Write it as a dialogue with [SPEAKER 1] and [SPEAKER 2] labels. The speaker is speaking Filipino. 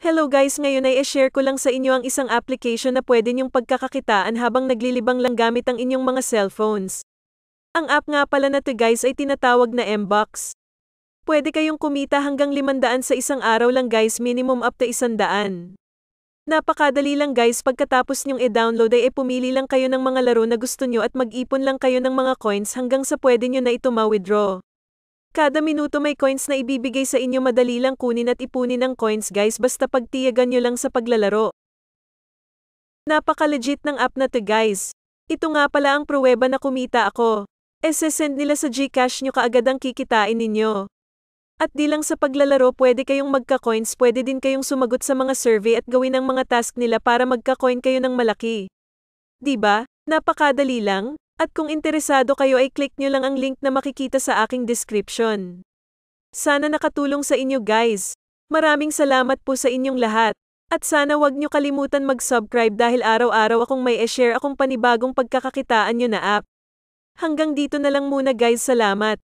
[SPEAKER 1] Hello guys, ngayon ay i share ko lang sa inyo ang isang application na pwede niyong pagkakakitaan habang naglilibang lang gamit ang inyong mga cellphones. Ang app nga pala na to guys ay tinatawag na Mbox. Pwede kayong kumita hanggang 500 sa isang araw lang guys minimum up to 100. Napakadali lang guys pagkatapos nyong i-download ay pumili lang kayo ng mga laro na gusto nyo at mag-ipon lang kayo ng mga coins hanggang sa pwede nyo na ito ma-withdraw. Kada minuto may coins na ibibigay sa inyo madali lang kunin at ipunin ang coins guys basta pagtiyagan nyo lang sa paglalaro. Napaka-legit ng app na to guys. Ito nga pala ang pruweba na kumita ako. Esesend nila sa Gcash nyo kaagad ang kikitain ninyo. At di lang sa paglalaro pwede kayong magka-coins pwede din kayong sumagot sa mga survey at gawin ang mga task nila para magka-coin kayo ng malaki. ba? Diba? Napakadali lang? At kung interesado kayo ay click nyo lang ang link na makikita sa aking description. Sana nakatulong sa inyo guys. Maraming salamat po sa inyong lahat. At sana wag nyo kalimutan mag-subscribe dahil araw-araw akong may e-share akong panibagong pagkakakitaan nyo na app. Hanggang dito na lang muna guys salamat.